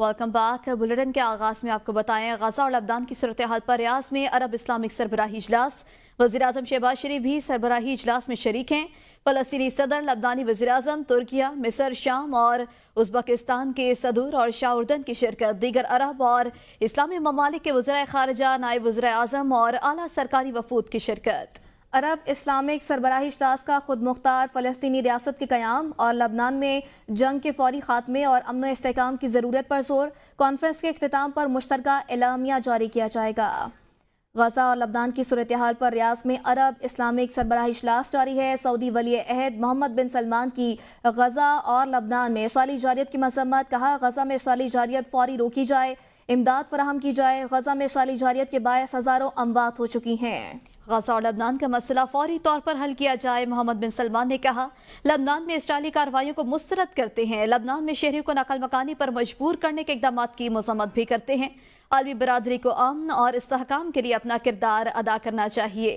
welcome back bulletin के आगाज में आपको बताएं गजा और लबदान की सूरत हाल पर रियाज में अरब इस्लामिक सरबराही इजलास वजी अजम शहबाज शरीफ भी सरबराही इजलास में शरीक हैं फलस्तनी सदर लबदानी वजी अजम तुर्किया मिसर शाम और उज्बकिस्तान के सदूर और शाहदन की शिरकत दीगर अरब और इस्लामी ममालिक के वज्र खारजा नायब वज्र अजम और अली सरकारी वफूद की शिरकत अरब इस्लामिक सरबराही इजलास का खुद मुख्तार फ़लस्तनी रियासत के क्याम और लबनान में जंग के फौरी खात्मे और अमन इसकाम की ज़रूरत पर जोर कॉन्फ्रेंस के अख्ताम पर मुश्तर एलामिया जारी किया जाएगा गजा और लबनान की सूरत हाल पर रियाज में अरब इस्लामिक सरबराही इजलास जारी है सऊदी वली अहद मोहम्मद बिन सलमान की गजा और लबनान में सौली जारियत की मजम्मत कहा गजा में सौली जारियत फौरी रोकी जाए इमदाद फराहम की जाए गजा में सौली जारियत के बायस हज़ारों अमवात हो चुकी हैं गजा और लबनान का मसला फौरी तौर पर हल किया जाए मोहम्मद बिन सलमान ने कहा लबनान में इसराइली कार्रवाई को मुस्तरद करते हैं लबनान में शहरी को नकल मकानी पर मजबूर करने के इकदाम की मजम्मत भी करते हैं आलमी बरदरी को अमन और इसकाम के लिए अपना किरदार अदा करना चाहिए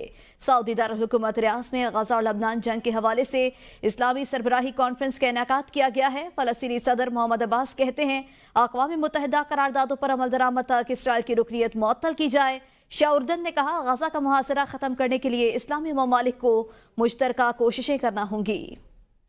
सऊदी दारकूमत रियाज में गजा और लबनान जंग के हवाले से इस्लामी सरबराही कॉन्फ्रेंस का इनका किया गया है फ़लस्ती सदर मोहम्मद अब्बास कहते हैं अकवा मुतहदा करारदादों पर अमल दरामद तक इसराइल की रुकनीत मअतल की जाए शाहउर्दन ने कहा गजा का मुहासरा ख़त्म करने के लिए इस्लामी ममालिक को मुश्तर कोशिशें करना होंगी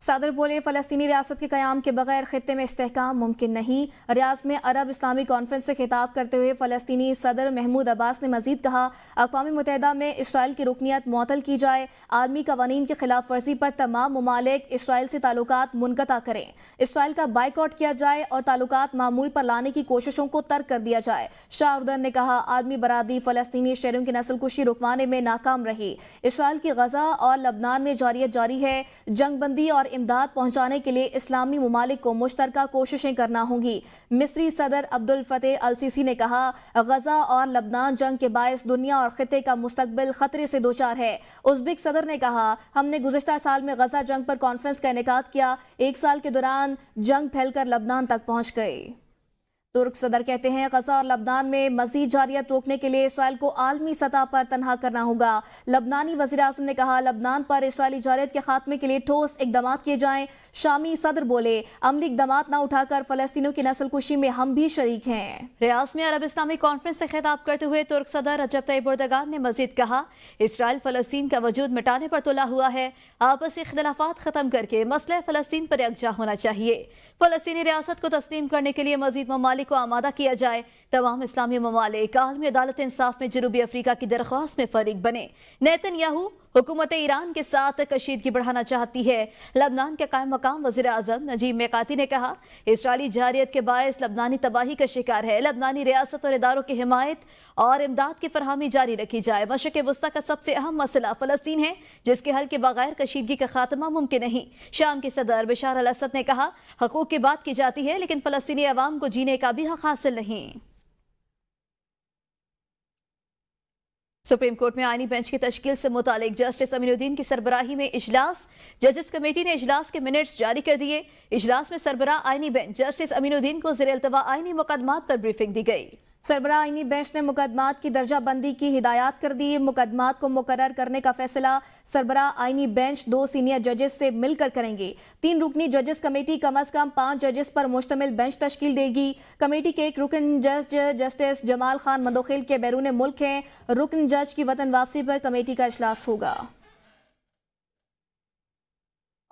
सदर बोले फ़लस्तनी रियासत के क्याम के बगैर खत्े में इसकाम मुमकिन नहीं रियाज में अरब इस्लामी कॉन्फ्रेंस से खिताब करते हुए फ़लस्तनी सदर महमूद अब्बास ने मजीद कहा अकवा मुतहदा में इसराइल की रुकनीत मअतल की जाए आर्मी कवानीन की खिलाफ वर्जी पर तमाम ममालिक इसराइल से ताल्लुक मुनकता करें इसराइल का बाइकआउट किया जाए और ताल्लुक मामूल पर लाने की कोशिशों को तर्क कर दिया जाए शाहरुदन ने कहा आर्मी बरदरी फ़लस्तनी शहरों की नस्ल कुशी रुकवाने में नाकाम रही इसराइल की गजा और लबनान में जारियत जारी है जंगबंदी और और इमदाद पहुंचाने के लिए इस्लामी ममालिक को मुश्तर कोशिशें करना होंगी मिस्री सदर अब्दुल फतेह अलसीसी ने कहा गजा और लबनान जंग के बायस दुनिया और खत्े का मुस्तबिल खतरे से दो चार है उजबिक सदर ने कहा हमने गुजशत साल में गजा जंग पर कॉन्फ्रेंस का इनका किया एक साल के दौरान जंग फैलकर लबनान तक पहुंच गए तुर्क सदर कहते हैं गजा और लबनान में मजीद जारियत रोकने के लिए इसराइल को आलमी सतह पर तनहा करना होगा लबनानी वजी अजम ने कहा लबनान पर इसराइली जारियत के खात्मे के लिए ठोस इकदाम किए जाएं शामी सदर बोले अमली इकदाम न उठाकर फलस्तियों की नस्ल कुशी में हम भी शरीक हैं रियाज में अरब इस्लामी कॉन्फ्रेंस से खिताब करते हुए तुर्क सदर रजब तयब उर्दगान ने मजीद कहा इसराइल फलस्तीन का वजूद मिटाने पर तुला हुआ है आपसी अख्तलाफा खत्म करके मसला फलस्तीन पर यकजा होना चाहिए फलस्तनी रियासत को तस्लीम करने के लिए मजीद ममालिक को आमादा किया जाए तमाम इस्लामी ममालिक आलमी अदालत इंसाफ में जनूबी अफ्रीका की दरख्वास्त में फरीक बने नैतन याहू हुकूमत ईरान के साथ कशीदगी बढ़ाना चाहती है लबनान के कायम मकाम वजी अजम नजीब मेकाती ने कहा इसराइली जारियत के बायस लबनानी तबाही का शिकार है लबनानी रियासत और इदारों की हिमायत और इमदाद की फरहमी जारी रखी जाए मशक वस्ती का सबसे अहम मसला फलस्तीन है जिसके हल के बगैर कशीदगी का खात्मा मुमकिन नहीं शाम के सदर बिशार अलसद असद ने कहा हकूक की बात की जाती है लेकिन फलस्तनी आवाम को जीने का भी हक हासिल नहीं सुप्रीम कोर्ट में आईनी बेंच की तश्कील से मुतालिक जस्टिस अमीनुद्दीन की सरबराही में इजलास जजेस कमेटी ने इजलास के मिनट्स जारी कर दिए इजलास में सरबराह आईनी बेंच जस्टिस अमीनुद्दीन को जेर अल्तवा आईनी मुकदमा पर ब्रीफिंग दी गई सरबरा आइनी बेंच ने मुकदमात की दर्जाबंदी की हिदायत कर दी मुकदमात को मुकर करने का फैसला सरबरा आइनी बेंच दो सीनियर जजेस से मिलकर करेंगे तीन रुकनी जजेस कमेटी कम अज कम पांच जजेस पर मुश्तमिल बेंच तश्कील देगी कमेटी के एक रुकन जज जस्टिस जमाल खान मदोखिल के बैरून मुल्क हैं रुकन जज की वतन वापसी पर कमेटी का अजलास होगा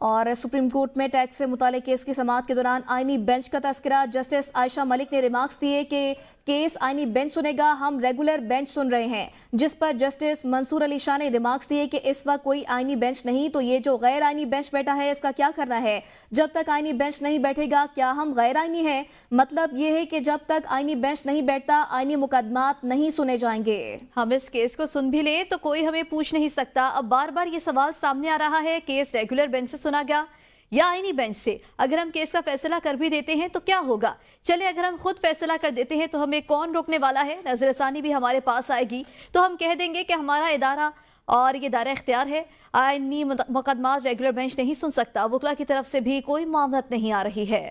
और सुप्रीम कोर्ट में टैक्स से मुतल केस की समाप्त के दौरान आईनी बेंच का तस्करा जस्टिस आयशा मलिक ने रिमार्क्स दिए कि केस आईनी बेंच सुनेगा हम रेगुलर बेंच सुन रहे हैं जिस पर जस्टिस मंसूर अली शाह ने रिमार्क्स दिए कि इस वक्त कोई आईनी बेंच नहीं तो ये जो गैर आईनी बेंच बैठा है इसका क्या करना है जब तक आईनी बेंच नहीं बैठेगा क्या हम गैर आईनी है मतलब ये है कि जब तक आईनी बेंच नहीं बैठता आईनी मुकदमा नहीं सुने जाएंगे हम इस केस को सुन भी लें तो कोई हमें पूछ नहीं सकता अब बार बार ये सवाल सामने आ रहा है केस रेगुलर बेंच से सुना गया या आईनी बेंच से अगर हम केस का फैसला कर भी देते हैं तो क्या होगा चले अगर हम खुद फैसला कर देते हैं तो हमें कौन रोकने वाला है नजरसानी भी हमारे पास आएगी तो हम कह देंगे कि हमारा इदारा और ये दायरा इख्तियार है आइनी मुकदमा रेगुलर बेंच नहीं सुन सकता वकला की तरफ से भी कोई मामलत नहीं आ रही है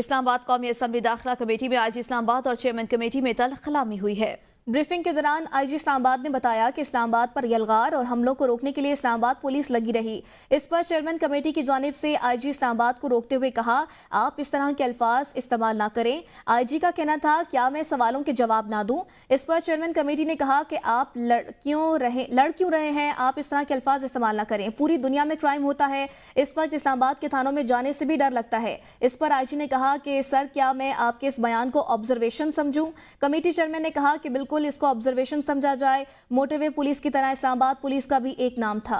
इस्लामाबाद कौमी असम्बली दाखिला कमेटी में आज इस्लामाबाद और चेयरमैन कमेटी में तल तलखलामी हुई है ब्रीफिंग के दौरान आईजी इस्लामाबाद ने बताया कि इस्लामाबाद पर यलगार और हमलों को रोकने के लिए इस्लामाबाद पुलिस लगी रही इस पर चेयरमैन कमेटी की जानब से आईजी इस्लामाबाद को रोकते हुए कहा आप इस तरह के अल्फाज इस्तेमाल ना करें आईजी का कहना था क्या मैं सवालों के जवाब ना दूं इस पर चेयरमैन कमेटी ने कहा कि आप लड़कियों रहे लड़ क्यों रहे हैं आप इस तरह के अल्फाज इस्तेमाल ना करें पूरी दुनिया में क्राइम होता है इस वक्त इस्लामाबाद के थानों में जाने से भी डर लगता है इस पर आई ने कहा कि सर क्या मैं आपके इस बयान को ऑब्जर्वेशन समझूँ कमेटी चेयरमैन ने कहा कि बिल्कुल बिल्कुल इसको ऑब्जर्वेशन समझा जाए मोटरवे पुलिस की तरह इस्लामाबाद पुलिस का भी एक नाम था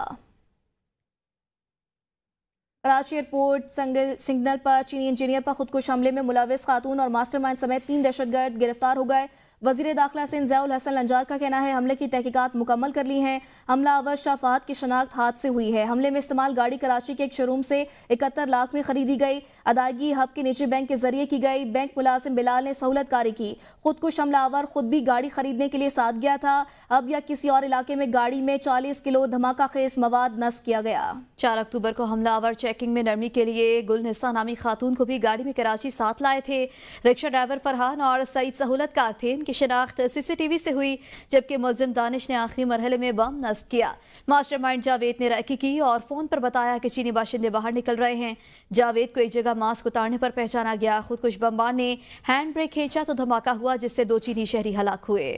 कराची एयरपोर्ट संगल सिग्नल पर चीनी इंजीनियर पर खुदकुश हमले में मुलविस खातून और मास्टरमाइंड समेत तीन दहशतगर्द गिरफ्तार हो गए वजीर दाखिला सिंह जयाल हसन लंजार का कहना है हमले की तहकीकत मुकम्मल कर ली है हमला अवर शाह की शनाख्त हाथ से हुई है हमले में इस्तेमाल गाड़ी कराची के एक शोरूम से इकहत्तर लाख में खरीदी गई अदायगी हब के निजी बैंक के जरिए की गई बैंक मुलाजिम बिलाल ने सहूलत कारी की खुदकुश हमलावर खुद भी गाड़ी खरीदने के लिए साथ गया था अब या किसी और इलाके में गाड़ी में चालीस किलो धमाका खेस मवाद नस्ब किया गया चार अक्टूबर को हमलावर चेकिंग में नरमी के लिए गुल निस्सा नामी खातून को भी गाड़ी में कराची साथ लाए थे रिक्शा ड्राइवर फरहान और सईद सहूलत कार थे इनके की शिनाख्त सीसीटीवी से हुई जबकि मुलिम दानिश ने आखिरी मरहले में बम नस्ब किया मास्टरमाइंड जावेद ने रैकी की और फोन पर बताया कि चीनी बाशिंदे बाहर निकल रहे हैं जावेद को एक जगह मास्क उतारने पर पहचाना गया खुदकुश बमबार ने हैंड ब्रेक खींचा तो धमाका हुआ जिससे दो चीनी शहरी हलाक हुए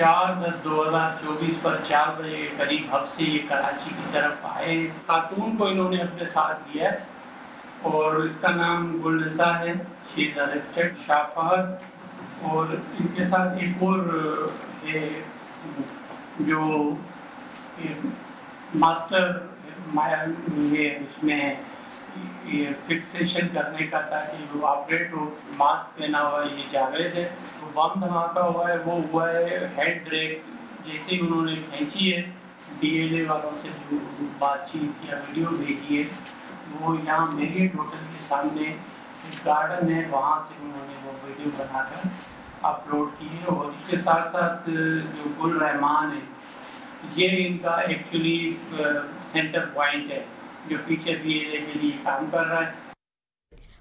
चार दस दो हजार चौबीस पर चार बजे के करीब हब से ये कराची की तरफ आए खातून को इन्होंने अपने साथ लिया और इसका नाम गुलसा है शी इज अरेस्टेड शाफहत और इनके साथ एक और है जो मास्टर माया ये उसमें ये फिक्सेशन करने का था कि वो ऑपरेट हो मास्क पहना हुआ है ये जागृत है तो बम धमाका हुआ है वो हुआ है हेड ब्रेक जैसे ही उन्होंने खींची है डीएलए वालों से जो बातचीत या वीडियो भेजी है वो यहाँ मेरियट होटल के सामने गार्डन है वहाँ से उन्होंने वो वीडियो बनाकर अपलोड किए और इसके साथ साथ जो गुल रहमान है ये इनका एक्चुअली सेंटर पॉइंट है जो पीछे भी के लिए काम कर रहा है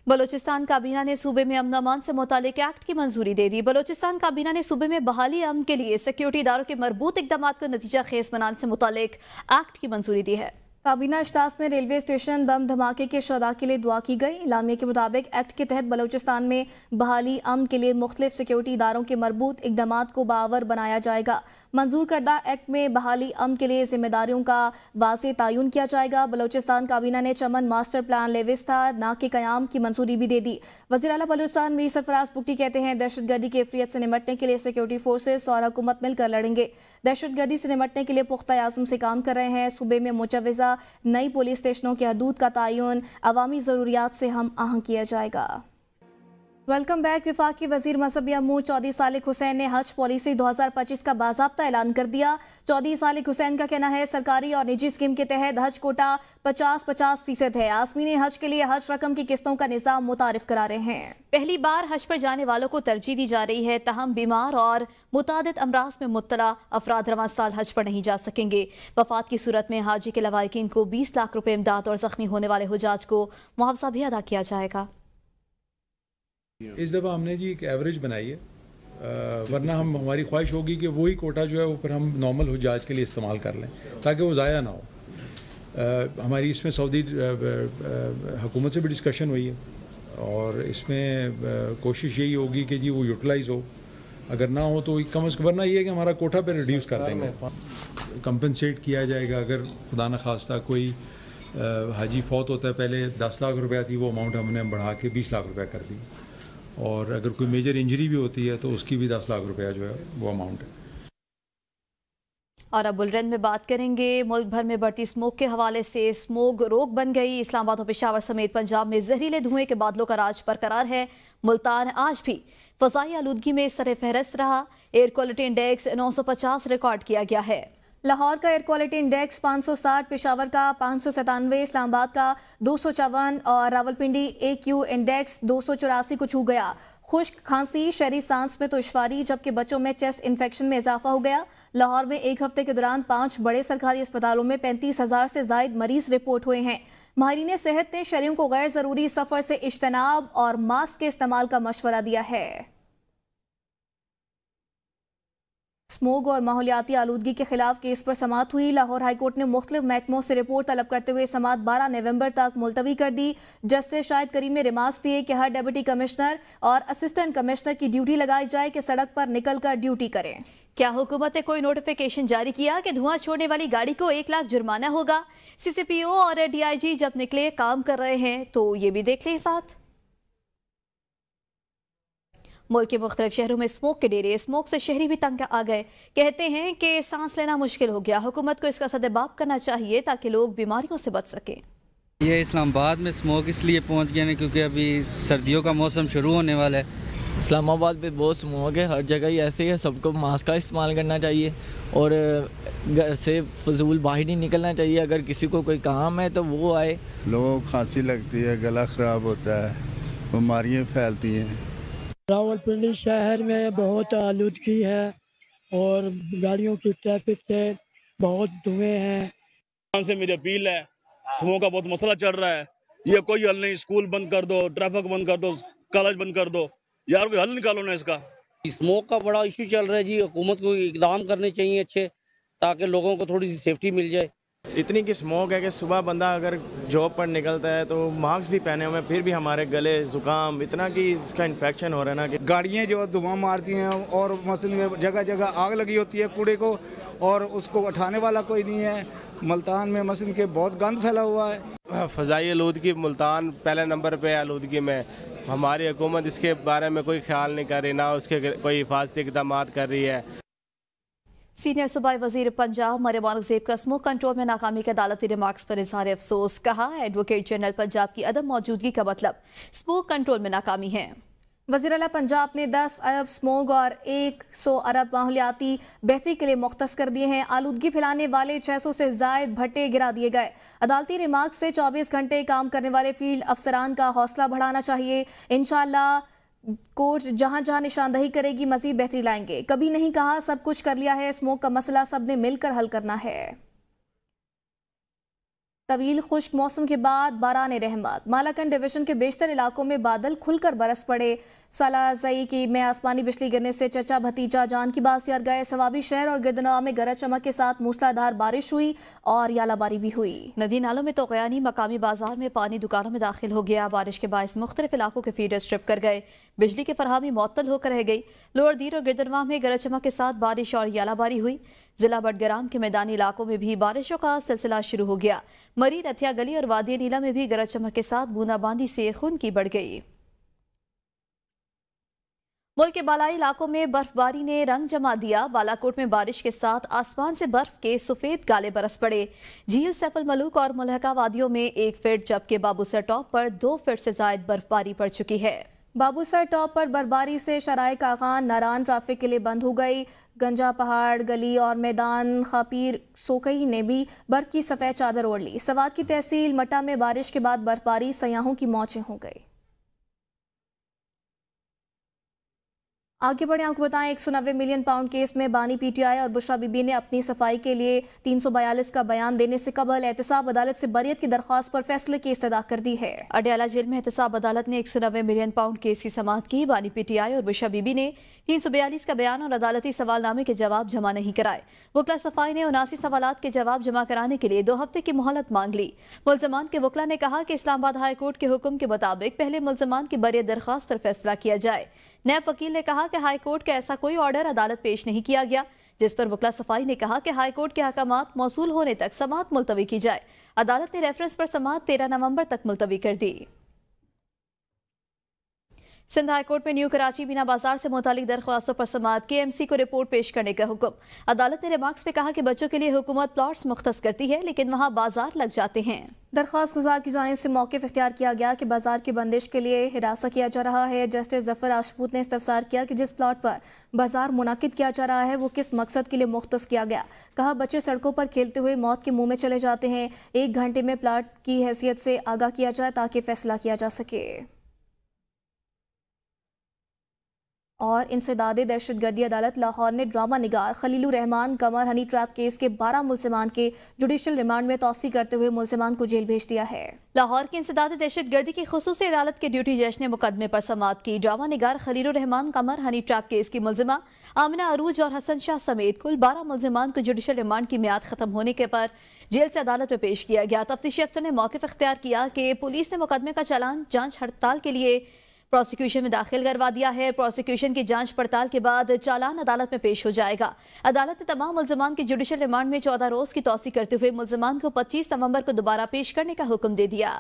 बलोचिस्तान काबीना ने सूबे में अमन अमान से मुतल एक्ट की मंजूरी दे दी बलोचिस्तान काबीना ने सूबे में बहाली अमन के लिए सिक्योरिटी इदारों के मरबूत इकदाम को नतीजा खेस बनाने से मुतल एक्ट की मंजूरी दी है काबीना अजलास में रेलवे स्टेशन बम धमाके के शदा के लिए दुआ की गई इलामिया के मुताबिक एक्ट के तहत बलोचिस्तान में बहाली अम के लिए मुख्तलिफ सिक्योरिटी इदारों के मरबूत इकदाम को बावर बनाया जाएगा मंजूर करदा एक्ट में बहाली अम के लिए जिम्मेदारियों का वाज तयन किया जाएगा बलोचिस्तान काबीना ने चमन मास्टर प्लान लेविस्था ना के क्याम की मंजूरी भी दे दी वजी अला बलूचिस्तान मीर सरफराज पुट्टी कहते हैं दहशत गर्दी की अफरीत से निमटने के लिए सिक्योरिटी फोर्सेज और हुकूमत मिलकर लड़ेंगे दहशत गर्दी से निमटने के लिए पुख्ता आजम से काम कर रहे हैं सूबे में मुचवजा नई पुलिस स्टेशनों के हदूद का तयन अवामी ज़रूरियात से हम आहंग किया जाएगा वेलकम बैक विफाक वजीर मजहब अमू चौधरी सालिक हुसैन ने हज पॉलिसी 2025 का बाबा ऐलान कर दिया चौधरी सालिक हुसैन का कहना है सरकारी और निजी स्कीम के तहत हज कोटा 50 पचास फीसद है आसमी ने हज के लिए हज रकम की किस्तों का निज़ाम मुतारफ करा रहे हैं पहली बार हज पर जाने वालों को तरजीह दी जा रही है तहम बीमार और मुताद अमराज में मुबला अफराद रवा साल हज पर नहीं जा सकेंगे वफात की सूरत में हाजी के लवाकिन को बीस लाख रुपये इमदाद और जख्मी होने वाले हजाज को मुआवजा भी अदा किया जाएगा इस दफ़ा हमने जी एक एवरेज बनाई है वरना हम हमारी ख्वाहिश होगी कि वही कोटा जो है वो फिर हम नॉर्मल जहाज के लिए इस्तेमाल कर लें ताकि वो ज़ाया ना हो आ, हमारी इसमें सऊदी हुकूमत से भी डिस्कशन हुई है और इसमें आ, कोशिश यही होगी कि जी वो यूटिलाइज हो अगर ना हो तो कम अज़ कम वरना ये है कि हमारा कोटा पर रिड्यूस कर देंगे कंपनसेट किया जाएगा अगर खुदा न खास्ता कोई आ, हाजी फौत होता है पहले दस लाख रुपया थी वो अमाउंट हमने बढ़ा के बीस लाख रुपया कर दी और अगर कोई मेजर इंजरी भी होती है तो उसकी भी दस लाख रुपया जो है वो अमाउंट है और अब बुलरंद में बात करेंगे मुल्क भर में बढ़ती स्मोक के हवाले से स्मोक रोक बन गई इस्लामाबाद और पेशावर समेत पंजाब में जहरीले धुएं के बादलों का राज बरकरार है मुल्तान आज भी फजाई आलूदगी में सर फहरस्त रहा एयर क्वालिटी इंडेक्स 950 रिकॉर्ड किया गया है लाहौर का एयर क्वालिटी इंडेक्स 560, पिशावर का पाँच सौ इस्लामाबाद का दो सौ चौवन और रावलपिंडी ए क्यू इंडेक्स दो सौ चौरासी को छू गया खुश्क खांसी शहरी सांस में दुशारी तो जबकि बच्चों में चेस्ट इन्फेक्शन में इजाफा हो गया लाहौर में एक हफ्ते के दौरान पांच बड़े सरकारी अस्पतालों में पैंतीस हज़ार से जायद मरीज रिपोर्ट हुए हैं माहरीन सेहत ने शहरीों को गैर ज़रूरी सफ़र से इजतनाब और मास्क के इस्तेमाल का मशवरा दिया है स्मोग और माहौलियाती आलूगी के खिलाफ केस पर समात हुई लाहौर हाईकोर्ट ने मुख्त महकमों से रिपोर्ट तलब करते हुए समात बारह नवंबर तक मुलतवी कर दी जस्टिस शाहिद करीम ने रिमार्क्स दिए कि हर डेप्यूटी कमिश्नर और असिस्टेंट कमिश्नर की ड्यूटी लगाई जाए कि सड़क पर निकल कर ड्यूटी करें क्या हुकूमत ने कोई नोटिफिकेशन जारी किया कि धुआं छोड़ने वाली गाड़ी को एक लाख जुर्माना होगा सीसीपीओ और डीआईजी जब निकले काम कर रहे हैं तो ये भी देख लें साथ मुल्क के मुख्तलि शहरों में स्मोक के डेरे स्मोक से शहरी भी तंग आ गए कहते हैं कि सांस लेना मुश्किल हो गया हुकूमत को इसका सदबाब करना चाहिए ताकि लोग बीमारियों से बच सकें ये इस्लामाबाद में स्मोक इसलिए पहुंच गया हैं क्योंकि अभी सर्दियों का मौसम शुरू होने वाला है इस्लामाबाद पे बहुत स्मोक है हर जगह ही ऐसे है सबको मास्क का इस्तेमाल करना चाहिए और घर से फजूल बाहर ही निकलना चाहिए अगर किसी को कोई काम है तो वो आए लोगों को खांसी लगती है गला ख़राब होता है बीमारियाँ फैलती हैं रावलपिंडी शहर में बहुत आलूदगी है और गाड़ियों की ट्रैफिक से बहुत धुएं हैं से मेरी अपील है समूह का बहुत मसला चल रहा है ये कोई हल नहीं स्कूल बंद कर दो ट्रैफिक बंद कर दो कॉलेज बंद कर दो यार कोई हल निकालो ना इसका स्मोक का बड़ा इशू चल रहा है जी हुकूमत को इकदाम करने चाहिए अच्छे ताकि लोगों को थोड़ी सी सेफ्टी मिल जाए इतनी की स्मोक है कि सुबह बंदा अगर जॉब पर निकलता है तो मास्क भी पहने हुए फिर भी हमारे गले जुकाम इतना कि इसका इन्फेक्शन हो रहा है ना कि गाड़ियाँ जो धुआं मारती हैं और मसल जगह जगह आग लगी होती है कूड़े को और उसको उठाने वाला कोई नहीं है मुल्तान में मसल के बहुत गंद फैला हुआ है फ़जाई आलूदगी मुल्तान पहले नंबर पर आलूदगी में हमारी हुकूमत इसके बारे में कोई ख्याल नहीं कर रही ना उसके कोई हिफाजती इकदाम कर रही है सीनियर सूबाई वजीर पंजाब मरेमान जेब स्मोक कंट्रोल में नाकामी के अदालती रिमार्क्स पर इजहार अफसोस कहा एडवोकेट जनरल पंजाब की अदम मौजूदगी का मतलब स्मोक कंट्रोल में नाकामी है वजीर अला पंजाब ने 10 अरब स्मोग और 100 अरब माहौलियाती बेहतरी के लिए मुख्त कर दिए हैं आलूदगी फैलाने वाले 600 से जायद भट्टे गिरा दिए गए अदालती रिमार्क से 24 घंटे काम करने वाले फील्ड अफसरान का हौसला बढ़ाना चाहिए इनशाला कोच जहां जहां निशानदही करेगी मजीद बेहतरी लाएंगे कभी नहीं कहा सब कुछ कर लिया है स्मोक का मसला सबने मिलकर हल करना है तवील खुश्क मौसम के बाद बारान रहमत मालाकंड डिवीजन के बेशतर इलाकों में बादल खुलकर बरस पड़े सलाजई की में आसमानी बिजली गिरने से चचा भतीजा जान की बासियार गए सवाबी शहर और गिरदनवा में गरज चमक के साथ मूसलाधार बारिश हुई और यालाबारी भी हुई नदी नालों में तोगयानी मकामी बाजार में पानी दुकानों में दाखिल हो गया बारिश के बायस मुख्तलिफ इलाकों के फीडर स्ट्रिप कर गए बिजली की फरहमी मअतल होकर रह गई लोअर दीर और गिरदनवा में गरज चमक के साथ बारिश और यालाबारी हुई जिला बडग्राम के मैदानी इलाकों में भी बारिशों का सिलसिला शुरू हो गया मरी रथिया गली और वादी नीला में भी गरज चमक के साथ बूंदाबांदी से खून की बढ़ गई मुल्क के बालाई इलाकों में बर्फबारी ने रंग जमा दिया बालाकोट में बारिश के साथ आसमान से बर्फ के सफेद गाले बरस पड़े झील सैफल मलूक और मुलहका वादियों में एक फीट जबकि बाबूसर टॉप पर दो फीट से जायद बर्फबारी पड़ चुकी है बाबूसर टॉप पर बर्फबारी से शराय कागान नारान ट्रैफिक के लिए बंद हो गई गंजा पहाड़ गली और मैदान खापीर सोकई ने भी बर्फ की सफ़ेद चादर ओढ़ ली सवाद की तहसील मटा में बारिश के बाद बर्फबारी सयाहों की मौचें हो गई आगे बढ़े आपको बताएं एक मिलियन पाउंड केस में बानी पीटीआई और बुशरा बीबी ने अपनी सफाई के लिए 342 का बयान देने से कबल एहतसाब अदालत से बरियत की दरख्वास्त पर फैसले की इस्तः कर दी है अडियाला जेल में एहतसाब अदालत ने एक मिलियन पाउंड केस की समाप्त की बानी पीटीआई और बुशरा बीबी ने तीन का बयान और अदालती सवालनामे के जवाब जमा नहीं कराए वकला सफाई ने उनासी सवाल के जवाब जमा कराने के लिए दो हफ्ते की मोहलत मांग ली मुलजमान के वकला ने कहा कि इस्लामाबाद हाईकोर्ट के हुक्म के मुताबिक पहले मुलजमान की बरियत दरख्वास्त पर फैसला किया जाए नैब वकील ने कहा कि हाईकोर्ट का ऐसा कोई ऑर्डर अदालत पेश नहीं किया गया जिस पर वकला सफाई ने कहा कि हाईकोर्ट के अहकाम मौसू होने तक समात मुलतवी की जाए अदालत ने रेफरेंस पर समात तेरह नवम्बर तक मुलतवी कर दी सिंध हाईकोर्ट में न्यू कराची बिना बाजार से मुतालिक दरख्वास्तों पर समात के एम सी को रिपोर्ट पेश करने का हुक्म अदालत ने रिमार्क्स में कहा कि बच्चों के लिए हुकूमत प्लाट्स मुख्त करती है लेकिन वहाँ बाजार लग जाते हैं दरख्वास्त गुजार की जानब से मौके इख्तियार किया गया कि बाजार की बंदिश के लिए हिरासत किया जा रहा है जस्टिस जफर राजपूत ने इस्तफसार किया कि जिस प्लाट पर बाजार मुनद किया जा रहा है वो किस मकसद के लिए मुख्त किया गया कहा बच्चे सड़कों पर खेलते हुए मौत के मुंह में चले जाते हैं एक घंटे में प्लाट की हैसियत से आगाह किया जाए ताकि फैसला किया जा सके और इंसदाद दहशत गर्दी अदालत लाहौर ने ड्रामा निगार Khalil Rehman Qamar honey trap case के बारह मुलसमान के जुडिशल रिमांड में तोसी करते हुए मुलसमान को जेल भेज दिया है लाहौर की इंसदाद दहशत गर्दी की खसूस अदालत के ड्यूटी जज ने मुकदमे पर समाप्त की ड्रामा निगार Khalil Rehman Qamar honey trap case की मुलजमा आमना अरूज और हसन शाह समेत कुल बारह मुलजमान को जुडिशल रिमांड की मियाद खत्म होने के पर जेल से अदालत में पेश किया गया तफ्तीशी अफसर ने मौके अख्तियार किया कि पुलिस ने मुकदमे का चालान जांच हड़ताल के लिए प्रोसिक्यूशन में दाखिल करवा दिया है प्रोसिक्यूशन की जांच पड़ताल के बाद चालान अदालत में पेश हो जाएगा अदालत ने तमाम मुलजमान के जुडिशल रिमांड में चौदह रोज की तोसी करते हुए मुलजमान को पच्चीस नवम्बर को दोबारा पेश करने का हुक्म दे दिया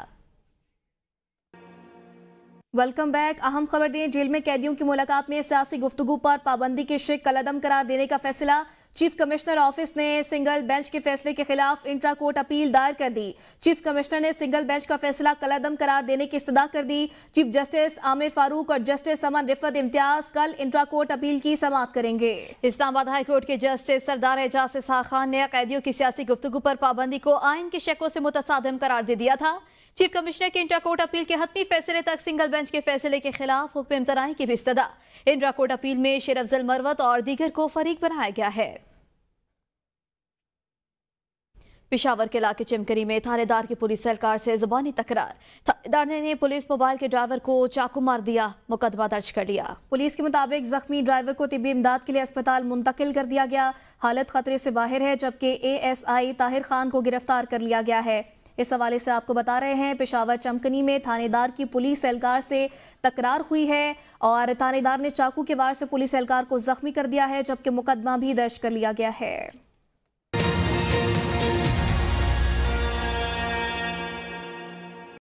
वेलकम बैक अहम खबर दें जेल में कैदियों की मुलाकात में सियासी गुफ्तु पर पाबंदी के शेख कलदम करार देने का फैसला चीफ कमिश्नर ऑफिस ने सिंगल बेंच के फैसले के खिलाफ इंट्रा कोर्ट अपील दायर कर दी चीफ कमिश्नर ने सिंगल बेंच का फैसला कलादम करार देने की इस्तः कर दी चीफ जस्टिस आमिर फारूक और जस्टिस अमन रिफत इम्तियाज कल इंट्रा कोर्ट अपील की समाप्त करेंगे इस्लामाबाद कोर्ट के जस्टिस सरदार एजाज खान ने कैदियों की सियासी गुफ्तु पर पाबंदी को आयन के शकों से मुतसादम करार दे दिया था चीफ कमिश्नर के इंट्रा कोर्ट अपील के हतमी फैसले तक सिंगल बेंच के फैसले के खिलाफ हुक्म इम्तनाई की भी इस्तः इंट्रा कोर्ट अपील में शेर अफजल मरवत और दीगर को फरीक बनाया गया है पिशावर के इलाके चिमकरी में थानेदार की पुलिस सहलकार से जबानी तकरार थानेदार ने पुलिस मोबाइल के ड्राइवर को चाकू मार दिया मुकदमा दर्ज कर लिया पुलिस के मुताबिक जख्मी ड्राइवर को तिबी इमदाद के लिए अस्पताल मुंतकिल कर दिया गया हालत खतरे से बाहर है जबकि एएसआई ताहिर खान को गिरफ्तार कर लिया गया है इस हवाले से आपको बता रहे हैं पेशावर चमकनी में थानेदार की पुलिस एहलकार से तकरार हुई है और थानेदार ने चाकू के वार से पुलिस एहलकार को जख्मी कर दिया है जबकि मुकदमा भी दर्ज कर लिया गया है